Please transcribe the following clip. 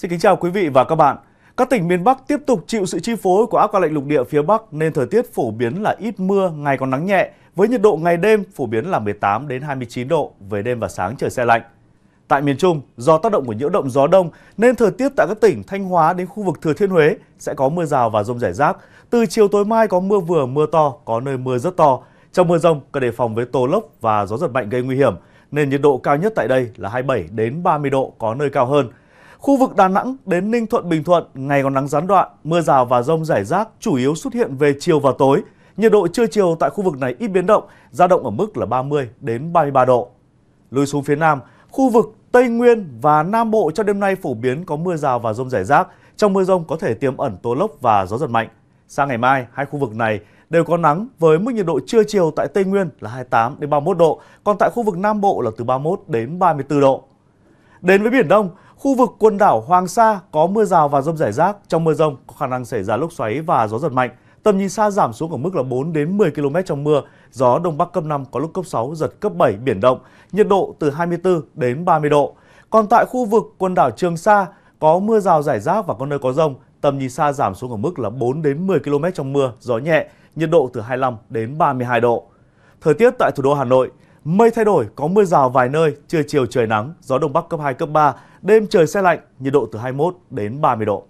Xin kính chào quý vị và các bạn. Các tỉnh miền Bắc tiếp tục chịu sự chi phối của áp cao lạnh lục địa phía Bắc nên thời tiết phổ biến là ít mưa, ngày còn nắng nhẹ với nhiệt độ ngày đêm phổ biến là 18 đến 29 độ, về đêm và sáng trời xe lạnh. Tại miền Trung, do tác động của nhiễu động gió đông nên thời tiết tại các tỉnh Thanh Hóa đến khu vực Thừa Thiên Huế sẽ có mưa rào và rông rải rác. Từ chiều tối mai có mưa vừa mưa to, có nơi mưa rất to. Trong mưa rông cần đề phòng với tố lốc và gió giật mạnh gây nguy hiểm nên nhiệt độ cao nhất tại đây là 27 đến 30 độ có nơi cao hơn. Khu vực Đà Nẵng đến Ninh Thuận Bình Thuận ngày còn nắng gián đoạn, mưa rào và rông rải rác chủ yếu xuất hiện về chiều và tối. Nhiệt độ trưa chiều tại khu vực này ít biến động, dao động ở mức là 30 đến 33 độ. Lùi xuống phía Nam, khu vực Tây Nguyên và Nam Bộ cho đêm nay phổ biến có mưa rào và rông rải rác. Trong mưa rông có thể tiềm ẩn tố lốc và gió giật mạnh. Sang ngày mai, hai khu vực này đều có nắng với mức nhiệt độ trưa chiều tại Tây Nguyên là 28 đến 31 độ, còn tại khu vực Nam Bộ là từ 31 đến 34 độ. Đến với biển Đông, Khu vực quần đảo Hoàng Sa có mưa rào và rông rải rác. Trong mưa rông có khả năng xảy ra lốc xoáy và gió giật mạnh. Tầm nhìn xa giảm xuống ở mức là 4 đến 10 km trong mưa. Gió đông bắc cấp 5 có lúc cấp 6 giật cấp 7 biển động. Nhiệt độ từ 24 đến 30 độ. Còn tại khu vực quần đảo Trường Sa có mưa rào rải rác và có nơi có rông. Tầm nhìn xa giảm xuống ở mức là 4 đến 10 km trong mưa, gió nhẹ, nhiệt độ từ 25 đến 32 độ. Thời tiết tại thủ đô Hà Nội Mây thay đổi, có mưa rào vài nơi, trưa chiều trời nắng, gió đông bắc cấp 2, cấp 3, đêm trời xe lạnh, nhiệt độ từ 21 đến 30 độ.